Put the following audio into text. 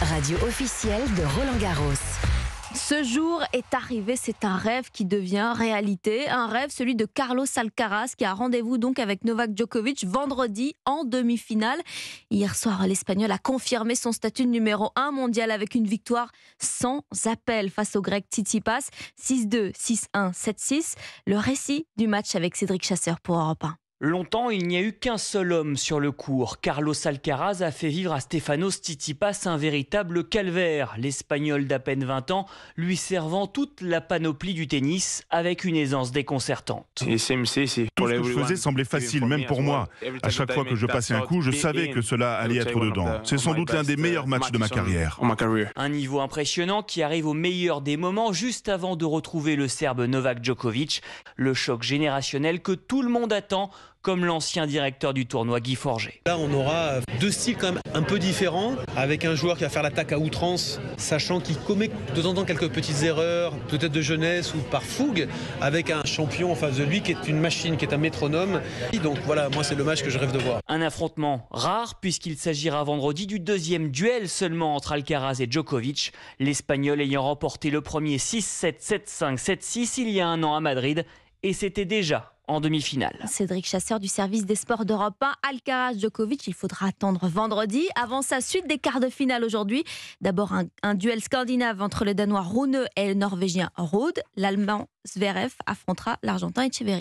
radio officielle de Roland Garros. Ce jour est arrivé, c'est un rêve qui devient réalité, un rêve celui de Carlos Alcaraz qui a rendez-vous donc avec Novak Djokovic vendredi en demi-finale. Hier soir, l'Espagnol a confirmé son statut de numéro 1 mondial avec une victoire sans appel face au Grec Tsitsipas 6-2, 6-1, 7-6. Le récit du match avec Cédric Chasseur pour Europe 1. Longtemps, il n'y a eu qu'un seul homme sur le cours. Carlos Alcaraz a fait vivre à Stefanos Stitipas un véritable calvaire. L'Espagnol d'à peine 20 ans lui servant toute la panoplie du tennis avec une aisance déconcertante. Tout ce que je faisais semblait facile, même pour moi. À chaque fois que je passais un coup, je savais que cela allait être dedans. C'est sans doute l'un des uh, meilleurs matchs de ma carrière. Un niveau impressionnant qui arrive au meilleur des moments juste avant de retrouver le Serbe Novak Djokovic. Le choc générationnel que tout le monde attend comme l'ancien directeur du tournoi Guy Forger. Là, on aura deux styles quand même un peu différents, avec un joueur qui va faire l'attaque à outrance, sachant qu'il commet de temps en temps quelques petites erreurs, peut-être de jeunesse ou par fougue, avec un champion en face de lui qui est une machine, qui est un métronome. donc voilà, moi c'est le match que je rêve de voir. Un affrontement rare puisqu'il s'agira vendredi du deuxième duel seulement entre Alcaraz et Djokovic, l'Espagnol ayant remporté le premier 6-7, 7-5, 7-6 il y a un an à Madrid, et c'était déjà en demi-finale. Cédric Chasseur du service des sports d'Europe 1, Alcaraz Djokovic, il faudra attendre vendredi avant sa suite des quarts de finale aujourd'hui. D'abord un, duel scandinave entre le Danois Rune et le Norvégien Rode. L'Allemand Zverev affrontera l'Argentin Echeverry.